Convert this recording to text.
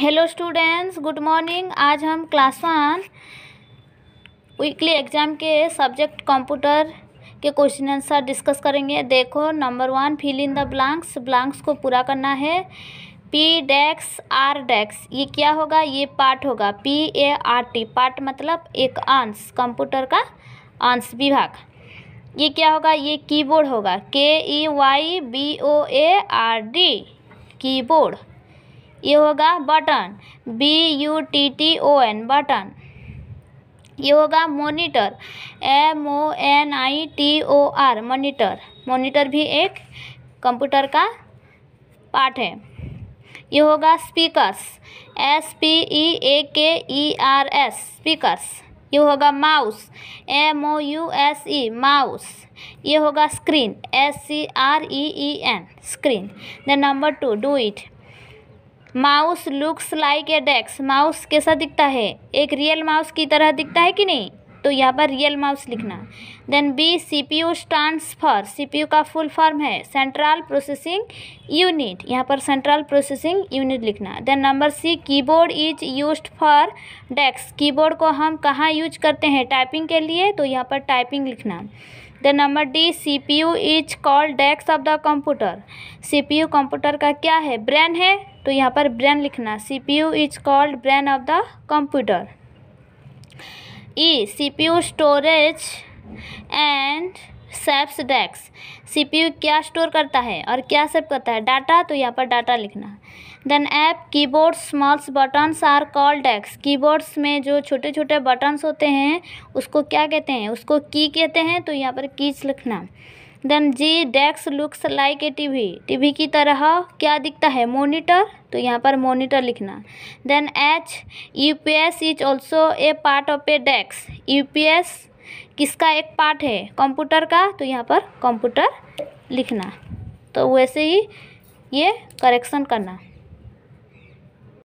hello students good morning आज हम class one weekly exam के सब्जेक्ट कंप्यूटर के क्वेश्चन आंसर डिस्कस करेंगे देखो number one fill in the blanks blanks को पूरा करना है पी डैक्स आर डैक्स ये क्या होगा ये पार्ट होगा P A R T part मतलब एक अंश कंप्यूटर का अंश विभाग ये क्या होगा ये कीबोर्ड होगा K E Y B O A R D keyboard ये होगा button B U T T O N button ये होगा monitor M O N I T O R monitor monitor भी एक कंप्यूटर का पार्ट है ये होगा speakers S P E A K E R S speakers ये होगा mouse M O U S E mouse ये होगा screen S C R E E N screen the number two do it mouse looks like a desk mouse कैसा दिखता है एक real mouse की तरह दिखता है कि नहीं तो यहाँ पर रियल माउस लिखना then B C P U stands for C P U का फुल फॉर्म है सेंट्रल प्रोसेसिंग यूनिट यहाँ पर सेंट्रल प्रोसेसिंग यूनिट लिखना then number C keyboard is use for desk keyboard को हम कहाँ यूज करते हैं टाइपिंग के लिए तो यहाँ पर टाइपिंग लिखना then number D C P U is called desk of the computer C P U computer का क्या है ब्रेन है तो यहाँ पर ब्रेन लिखना C P U is called brain of the computer E C P U storage and सेप्स desk C P U क्या स्टोर करता है और क्या सेप करता है डाटा तो यहाँ पर डाटा लिखना then E keyboard smalls buttons are call desk keyboards में जो छोटे छोटे बटन्स होते हैं उसको क्या कहते हैं उसको की कहते हैं तो यहाँ पर कीज लिखना देन जी डेक्स looks like a TV TV की तरह क्या दिखता है मोनिटर तो यहाँ पर मोनिटर लिखना then H U P S is also a part of a डेक्स यू पी एस किसका एक पार्ट है कंप्यूटर का तो यहाँ पर कंप्यूटर लिखना तो वैसे ही ये करेक्शन करना